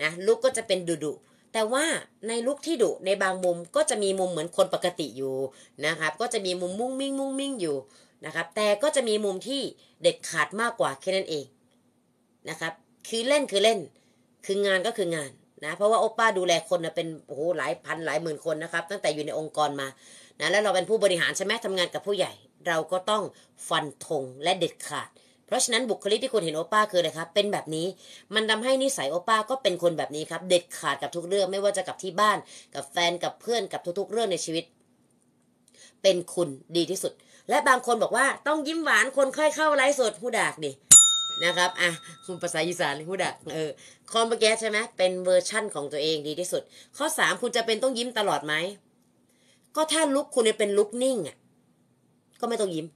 นะลุกก็จะเป็นดุดุแต่ว่าในลุกที่ดุในบางมุมก็จะมีมุมเหมือนคนปกติอยู่นะครับก็จะมีมุมมุ่งมิ่งมุ่งมิ่งอยู่นะครับแต่ก็จะมีมุมที่เด็กขาดมากกว่าแค่นั้นเองนะครับคือเล่นคือเล่นคืองานก็คืองานนะเพราะว่าโอป้าดูแลคนนะเป็นโอ้โหหลายพันหลายหมื่นคนนะครับ ตั้งแต่อยู่ในองค์กรมานะแล้วเราเป็นผู้บริหารใช่ไหมทำงานกับผู้ใหญ่ เราก็ต้องฟันธงและเด็ดขาด เพราะฉะนั้นบุคลิกที่คุณเห็นโอป้าคืออะไรครับ เป็นแบบนี้ มันทำให้นิสัยโอป้าก็เป็นคนแบบนี้ครับ เด็ดขาดกับทุกเรื่องไม่ว่าจะกับที่บ้านกับแฟนกับเพื่อนกับทุกๆเรื่องในชีวิต เป็นคุณดีที่สุด และบางคนบอกว่าต้องยิ้มหวานคนค่อยเข้าไลฟ์สดผู้ดากดินะครับ อ่ะ คุณภาษาอีสานพูดอะเออ คอมเบแกสใช่ไหมเป็นเวอร์ชั่นของตัวเองดีที่สุด ข้อสาม คุณจะเป็นต้องยิ้มตลอดไหม ก็ถ้าลุกคุณเป็นลุกนิ่งอะก็ไม่ต้องยิ้ม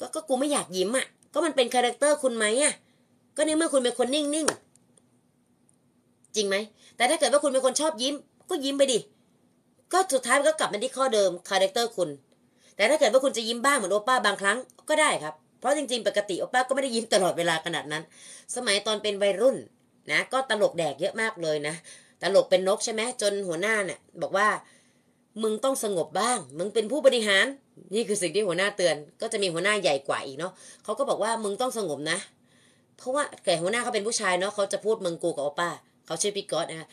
ก็ก็กูไม่อยากยิ้มอะก็มันเป็นคาแรคเตอร์คุณไหมอะก็ในเมื่อคุณเป็นคนนิ่งนิ่ง จริงไหม แต่ถ้าเกิดว่าคุณเป็นคนชอบยิ้ม ก็ยิ้มไปดิ ก็สุดท้ายก็กลับมาที่ข้อเดิมคาแรคเตอร์คุณ แต่ถ้าเกิดว่าคุณจะยิ้มบ้างเหมือนโอป้าบางครั้ง ก็ได้ครับเพราะจริงๆปกติโอป้าก็ไม่ได้ยิ้มตลอดเวลาขนาดนั้น สมัยตอนเป็นวัยรุ่นนะ ก็ตลกแดกเยอะมากเลยนะ ตลกเป็นนกใช่ไหมจนหัวหน้าเนี่ยบอกว่า มึงต้องสงบบ้าง มึงเป็นผู้บริหารนี่คือสิ่งที่หัวหน้าเตือน ก็จะมีหัวหน้าใหญ่กว่าอีกเนาะเขาก็บอกว่ามึงต้องสงบนะ เพราะว่าแก่หัวหน้าเขาเป็นผู้ชายเนาะเขาจะพูดมึงกูกับโอป้าเขาชื่อพี่ก๊อตนะะ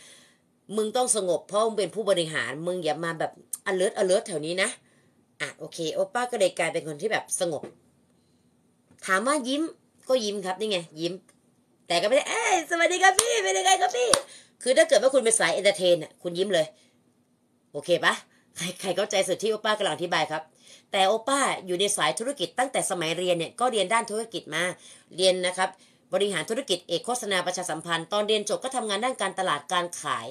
มึงต้องสงบเพราะมึงเป็นผู้บริหาร มึงอย่ามาแบบอเลิร์ตอเลิร์ตแถวนี้นะอ่ะโอเคโอป้าก็เลยกลายเป็นคนที่แบบสงบถามว่ายิ้มก็ยิ้มครับนี่ไงยิ้ม แต่ก็ไม่ได้เอ้ยสวัสดีครับพี่เป็นยังไงครับพี่ คือถ้าเกิดว่าคุณเป็นสายเอนเตอร์เทนอ่ยคุณยิ้มเลย โอเคปะใครใครเข้าใจสุดที่โอป้ากำลังอธิบายครับ แต่โอป้าอยู่ในสายธุรกิจตั้งแต่สมัยเรียนเนี่ยก็เรียนด้านธุรกิจมา เรียนนะครับ บริหารธุรกิจเอกโฆษณาประชาสัมพันธ์ ตอนเรียนจบก็ทำงานด้านการตลาดการขาย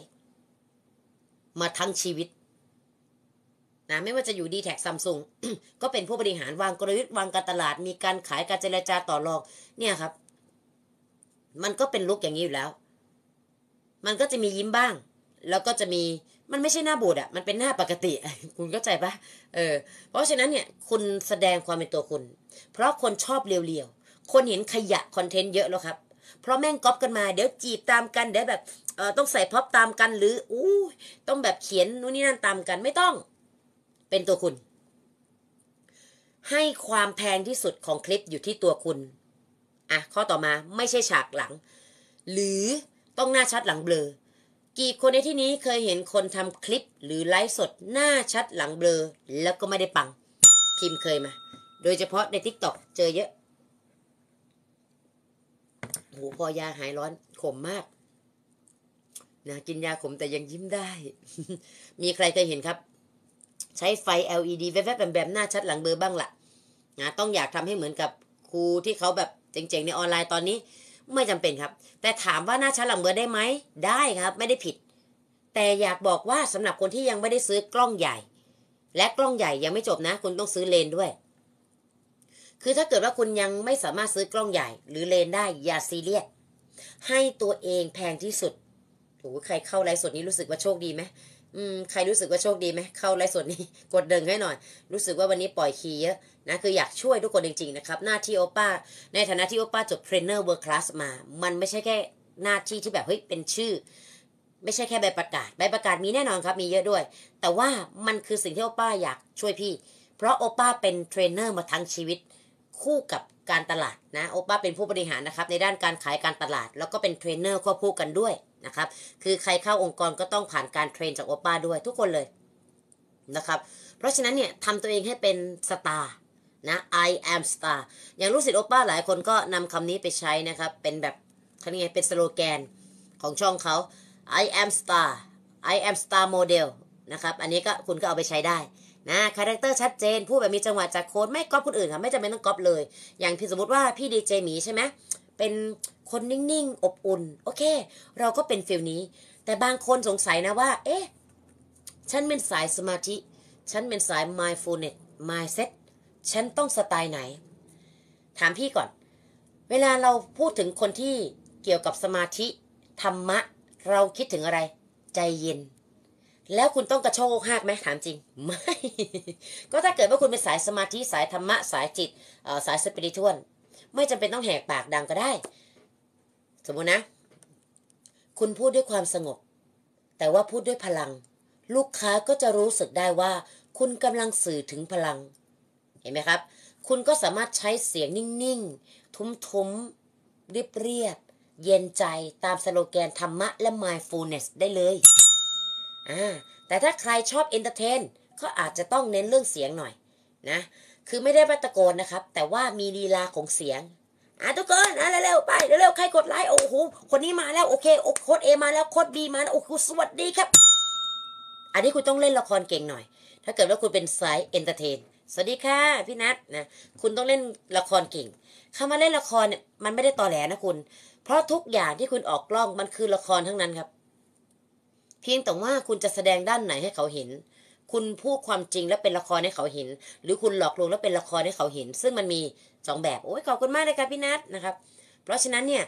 มาทั้งชีวิตนะไม่ว่าจะอยู่ดีแท็กซัมซุงก็เป็นผู้บริหารวางกลยุทธ์วางการตลาด มีการขายการเจรจาต่อรอง เนี่ยครับ มันก็เป็นลุกอย่างนี้อยู่แล้ว มันก็จะมียิ้มบ้าง แล้วก็จะมี มันไม่ใช่หน้าบูดอะมันเป็นหน้าปกติ คุณเข้าใจปะเออเพราะฉะนั้นเนี่ย คุณแสดงความเป็นตัวคุณ เพราะคนชอบเรียวๆ คนเห็นขยะคอนเทนต์เยอะแล้วครับ เพราะแม่งก๊อปกันมา เดี๋ยวจีบตามกันเดี๋ยวแบบเออต้องใส่พ็อปตามกัน หรืออู้ต้องแบบเขียนนู่นนี่นั่นตามกันไม่ต้องเป็นตัวคุณ ให้ความแพงที่สุดของคลิปอยู่ที่ตัวคุณอ่ะข้อต่อมาไม่ใช่ฉากหลัง หรือต้องหน้าชัดหลังเบลอ กี่คนในที่นี้เคยเห็นคนทำคลิป หรือไลฟ์สดหน้าชัดหลังเบลอแล้วก็ไม่ได้ปัง พิมพ์เคยมา โดยเฉพาะในทิกตอกเจอเยอะหูพอยาหายร้อนขมมากนะกินยาขมแต่ยังยิ้มได้ มีใครเคยเห็นครับใช้ไฟ LED แวบๆ แบบๆหน้าชัดหลังเบอร์บ้างละ่ะนะต้องอยากทำให้เหมือนกับครูที่เขาแบบเจ๋งๆ ในออนไลน์ตอนนี้ ไม่จำเป็นครับ แต่ถามว่าหน้าชัดหลังเบอร์ได้ไหม ได้ครับ ไม่ได้ผิด แต่อยากบอกว่าสำหรับคนที่ยังไม่ได้ซื้อกล้องใหญ่ และกล้องใหญ่ยังไม่จบนะ คุณต้องซื้อเลนด้วย คือถ้าเกิดว่าคุณยังไม่สามารถซื้อกล้องใหญ่หรือเลนได้ อย่าซีเรียสให้ตัวเองแพงที่สุดโอ้ใครเข้าไลฟ์สดนี้รู้สึกว่าโชคดีไหมอืมใครรู้สึกว่าโชคดีไหมเข้าไลฟ์สวนนี้กดเดิงให้หน่อย รู้สึกว่าวันนี้ปล่อยคีเยอะนะคืออยากช่วยทุกคนจริงๆนะครับหน้าที่โอป้าในฐานะที่โอป้าจบเทรนเนอร์เวิร์คคลาสมา มันไม่ใช่แค่หน้าที่ที่แบบเฮ้ยเป็นชื่อ ไม่ใช่แค่ใบประกาศ ใบประกาศมีแน่นอนครับมีเยอะด้วย แต่ว่ามันคือสิ่งที่โอป้าอยากช่วยพี่เพราะโอป้าเป็นเทรนเนอร์มาทั้งชีวิต คู่กับการตลาดนะโอป้าเป็นผู้บริหารนะครับในด้านการขายการตลาดแล้วก็เป็นเทรนเนอร์ควบคู่กันด้วยนะครับ คือใครเข้าองค์กรก็ต้องผ่านการเทรนจากโอป้าด้วยทุกคนเลยนะครับ เพราะฉะนั้นเนี่ยทำตัวเองให้เป็นสตาร์นะ I am star อย่างลูกศิษย์โอป้าหลายคนก็นำคำนี้ไปใช้นะครับ เป็นแบบคันนีเป็นสโลแกนของช่องเขา I am star I am star model นะครับอันนี้ก็คุณก็เอาไปใช้ได้นะ คาแรคเตอร์ชัดเจนพูดแบบมีจังหวะจากโค้ดไม่ก๊อปคนอื่นค่ะไม่จำเป็นต้องก๊อปเลย อย่างพี่สมมติว่าพี่ดีเจหมีใช่ไหมเป็นคนนิ่ง ๆ อบอุ่น โอเค เราก็เป็นฟิลนี้ แต่บางคนสงสัยนะว่า เอ๊ะ ฉันเป็นสายสมาธิ ฉันเป็นสาย mindfulness mindset ฉันต้องสไตล์ไหน ถามพี่ก่อน เวลาเราพูดถึงคนที่เกี่ยวกับสมาธิ ธรรมะ เราคิดถึงอะไร ใจเย็น แล้วคุณต้องกระโชกหักไหมถามจริง ไม่ ก็ถ้าเกิดว่าคุณเป็นสายสมาธิ สายธรรมะ สายจิตสายสปิริตชวลไม่จำเป็นต้องแหกปากดังก็ได้ สมมุตินะ คุณพูดด้วยความสงบ แต่ว่าพูดด้วยพลัง ลูกค้าก็จะรู้สึกได้ว่า คุณกำลังสื่อถึงพลัง เห็นไหมครับ คุณก็สามารถใช้เสียงนิ่งๆ ทุ้มๆเรียบๆเย็นใจตามสโลแกนธรรมะ และ mindfulness ได้เลยอ่าแต่ถ้าใครชอบ e n นเตอร์เทนก็อาจจะต้องเน้นเรื่องเสียงหน่อยนะคือไม่ได้าตะโกนนะครับ แต่ว่ามีลีลาของเสียง อ่ะทุกคนอ่ะเร็วๆไป เร็วๆใครกดไลค์ โอ้โหคนนี้มาแล้วโอเคโอ้ค้ดเอมาแล้วโค้ดบีมาแล้วโอ้โหสวัสดีครับ อันนี้คุณต้องเล่นละครเก่งหน่อย ถ้าเกิดว่าคุณเป็นสายเอนเตอร์เทนสวัสดีค่ะพี่นัทนะ คุณต้องเล่นละครเก่งคำว่าเล่นละครเนี่ยมันไม่ได้ตอแหลนะคุณ เพราะทุกอย่างที่คุณออกกล้องมันคือละครทั้งนั้นครับเพียงแต่ว่าคุณจะแสดงด้านไหนให้เขาเห็นคุณพูดความจริงแล้วเป็นละครให้เขาเห็น หรือคุณหลอกลวงแล้วเป็นละครให้เขาเห็น ซึ่งมันมีสองแบบโอ้ยขอบคุณมากเลยค่ะพี่นัทนะครับ เพราะฉะนั้นเนี่ย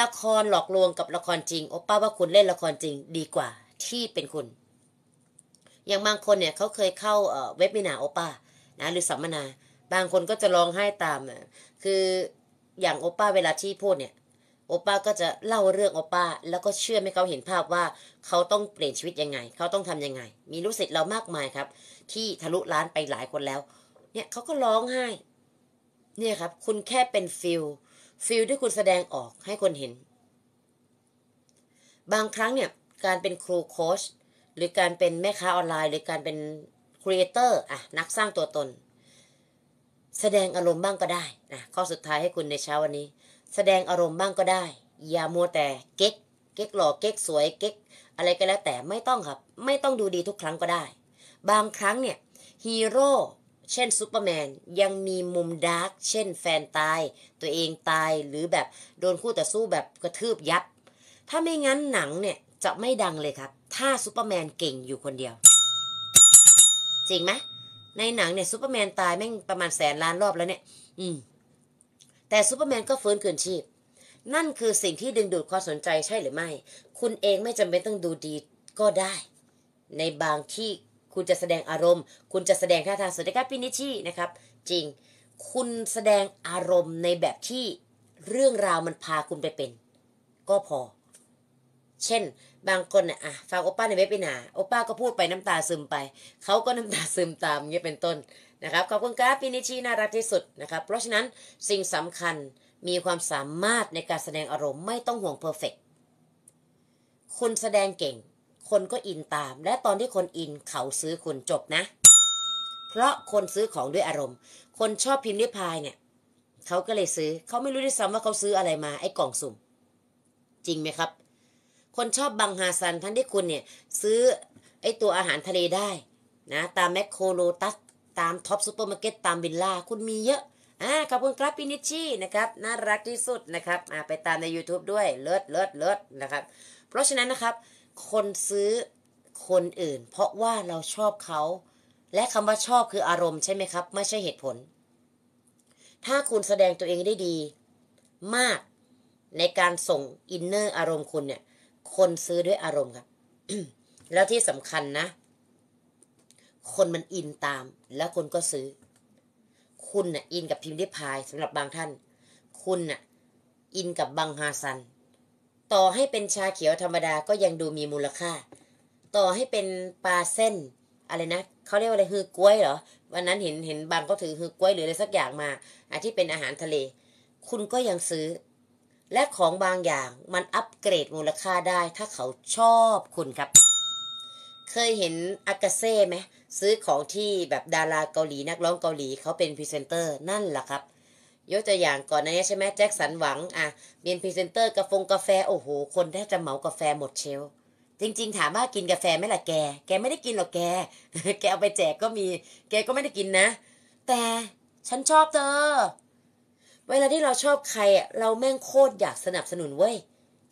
ละครหลอกลวงกับละครจริงโอป้าว่าคุณเล่นละครจริงดีกว่าที่เป็นคุณ อย่างบางคนเนี่ยเขาเคยเข้าเว็บมินาโอป้านะหรือสัมมนา บางคนก็จะร้องไห้ตาม คืออย่างโอป้าเวลาที่พูดเนี่ยโอป้าก็จะเล่าเรื่องโอป้าแล้วก็เชื่อให้เขาเห็นภาพว่า เขาต้องเปลี่ยนชีวิตยังไง เขาต้องทํำยังไง มีลูกศิษย์เรามากมายครับ ที่ทะลุล้านไปหลายคนแล้ว เนี่ยเขาก็ร้องไห้ เนี่ยครับ คุณแค่เป็นฟิลฟิลที่คุณแสดงออกให้คนเห็น บางครั้งเนี่ยการเป็นครูโค้ชหรือการเป็นแม่ค้าออนไลน์ หรือการเป็นครีเอเตอร์อะนักสร้างตัวตน แสดงอารมณ์บ้างก็ได้นะข้อสุดท้ายให้คุณในเช้าวันนี้แสดงอารมณ์บ้างก็ได้ อย่ามัวแต่เก๊กเก๊กหล่อเก๊กสวยเก๊ก อะไรก็แล้วแต่ไม่ต้องครับ ไม่ต้องดูดีทุกครั้งก็ได้ บางครั้งเนี่ยฮีโร่เช่นซูเปอร์แมนยังมีมุมดาร์กเช่นแฟนตาย ตัวเองตายหรือแบบโดนคู่ต่อสู้แบบกระทืบยับ ถ้าไม่งั้นหนังเนี่ยจะไม่ดังเลยครับ ถ้าซูเปอร์แมนเก่งอยู่คนเดียวจริงไหมในหนังเนี่ยซูเปอร์แมนตายแม่งประมาณแสนล้านรอบแล้วเนี่ยอืมแต่ซูเปอร์แมนก็ฟื้นคืนชีพ นั่นคือสิ่งที่ดึงดูดความสนใจใช่หรือไม่ คุณเองไม่จำเป็นต้องดูดีก็ได้ ในบางที่คุณจะแสดงอารมณ์ คุณจะแสดงท่าทางสวัสดการพินิชี่นะครับ จริง คุณแสดงอารมณ์ในแบบที่เรื่องราวมันพาคุณไปเป็น ก็พอ เช่น บางคนนยอะฟังโอป้าในเว็บไปนาโอป้าก็พูดไปน้ำตาซึมไป เขาก็น้ำตาซึมตามเงี้ยเป็นต้นนะครับขอบคุณครับปีนิชีน่ารักที่สุดนะครับเพราะฉะนั้นสิ่งสำคัญมีความสามารถในการแสดงอารมณ์ไม่ต้องห่วงเพอร์เฟกคนแสดงเก่ง คนก็อินตาม และตอนที่คนอินเขาซื้อคุณจบนะ เพราะคนซื้อของด้วยอารมณ์ คนชอบพิมพ์ริพายเนี่ยเขาก็เลยซื้อเขาไม่รู้ด้วยซ้ำว่าเขาซื้ออะไรมา ไอ้กล่องสุ่มจริงไหมครับ คนชอบบังฮาซันทั้งที่คุณเนี่ยซื้อไอ้ตัวอาหารทะเลได้นะตามแมคโครโลตัสตามท็อปซูเปอร์มาร์เก็ตตามวิลล่า คุณมีเยอะอ่าขอบคุณครับพี่นิชชี่นะครับ น่ารักที่สุดนะครับ อ่าไปตามใน YouTube ด้วยเลิศเลิศเลิศนะครับ เพราะฉะนั้นนะครับ คนซื้อคนอื่น เพราะว่าเราชอบเขา และคำว่าชอบคืออารมณ์ใช่ไหมครับ ไม่ใช่เหตุผล ถ้าคุณแสดงตัวเองได้ดี มากในการส่งอินเนอร์อารมณ์คุณเนี่ย คนซื้อด้วยอารมณ์ครับแล้วที่สำคัญนะคนมันอินตามแล้วคนก็ซื้อ คุณนะ่ะอินกับพิมพ์ริพายสำหรับบางท่าน คุณนะ่ะอินกับบังฮาซัน ต่อให้เป็นชาเขียวธรรมดาก็ยังดูมีมูลค่า ต่อให้เป็นปลาเส้น อะไรนะเขาเรียกว่าอะไรฮือกล้วยเหรอวันนั้นเห็นเห็นบางก็ถือฮือกล้วยหรืออะไรสักอย่างมาอที่เป็นอาหารทะเล คุณก็ยังซื้อ และของบางอย่างมันอัปเกรดมูลค่าได้ ถ้าเขาชอบคุณครับ เคยเห็นอากาเซ่ไหมซื้อของที่แบบดาราเกาหลีนักร้องเกาหลีเขาเป็นพรีเซนเตอร์ นั่นแหละครับ ยกตัวอย่างก่อนนี้ใช่ไหมแจ็คสันหวังอ่ะเป็นพรีเซนเตอร์กาแฟกาแฟโอ้โห คนแทบจะเหมากาแฟหมดเชลจริงๆ ถามว่ากินกาแฟไหมล่ะแก แกไม่ได้กินหรอกแก แกเอาไปแจกก็มี แกก็ไม่ได้กินนะ แต่ฉันชอบเธอ เวลาที่เราชอบใครเราแม่งโคตรอยากสนับสนุนเว้ย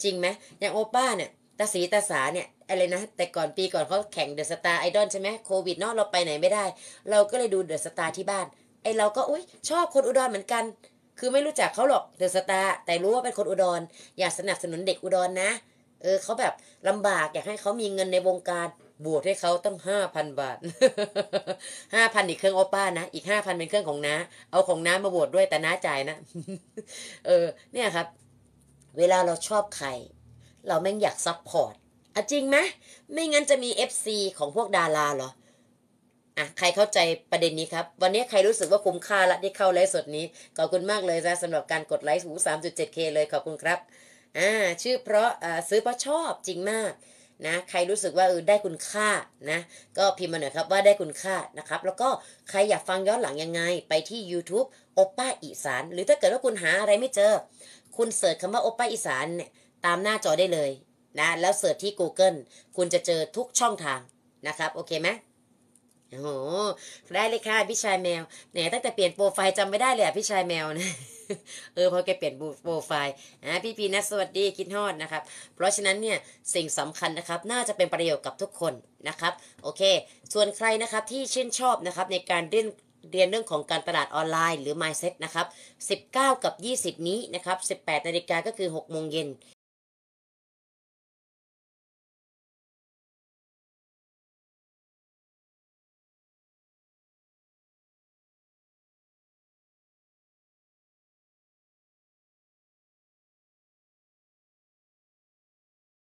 จริงไหมอย่างโอป้าเนี่ยตาสีตาสาเนี่ยอะไรนะแต่ก่อนปีก่อนเขาแข่งเดอะสตาร์ไอดอลใช่ไหมโควิดเนาะเราไปไหนไม่ได้ เราก็เลยดูเดอะสตาร์ที่บ้านไอเราก็อุ้ยชอบคนอุดรเหมือนกัน คือไม่รู้จักเขาหรอกเดอะสตาร์แต่รู้ว่าเป็นคนอุดรอยากสนับสนุนเด็กอุดรนะเออเขาแบบลำบากอยากให้เขามีเงินในวงการ บวชให้เขาต้องห้าพันบาทห้าพันอีกเครื่องโอป้านะ อีกห้าพันเป็นเครื่องของน้าเอาของน้ามาบวชด้วยแต่น้าจ่ายนะเออเนี่ยครับ เวลาเราชอบใครเราแม่งอยากซับพอร์ตอะจริงไหมไม่งั้นจะมีเอฟซของพวกดาราเหรออ่ะใครเข้าใจประเด็นนี้ครับ วันนี้ใครรู้สึกว่าคุ้มค่าละที่เข้าไลฟ์สดนี้ ขอบคุณมากเลยนะสำหรับการกดไลค์หูสามจุดเจ็ดเคเลย ขอบคุณครับอ่าชื่อเพราะอ่าซื้อเพราะชอบจริงมากนะ ใครรู้สึกว่าเออได้คุณค่านะ ก็พิมพ์มาหน่อยครับว่าได้คุณค่านะครับแล้วก็ใครอยากฟังย้อนหลังยังไง ไปที่ YouTube โอป้าอีสานหรือถ้าเกิดว่าคุณหาอะไรไม่เจอ คุณเสิร์ชคำว่าโอป้าอีสานเนี่ยตามหน้าจอได้เลยนะแล้วเสิร์ชที่ Google คุณจะเจอทุกช่องทางนะครับโอเคไหมโอ้ได้เลยค่ะพี่ชายแมวไหนตั้งแต่เปลี่ยนโปรไฟล์จำไม่ได้เลยอะพี่ชายแมวนะเออพอแกเปลี่ยนโปรไฟล์อ่ะพี่พีนะสวัสดีคิดฮอดนะครับเพราะฉะนั้นเนี่ยสิ่งสำคัญนะครับ น่าจะเป็นประโยชน์กับทุกคนนะครับ โอเคส่วนใครนะครับที่ชื่นชอบนะครับในการเรียนเรียนเรื่องของการตลาดออนไลน์หรือ mindset นะครับ19 กับ 20 นี้นะครับ18นาฬิกาก็คือ6โมงเย็น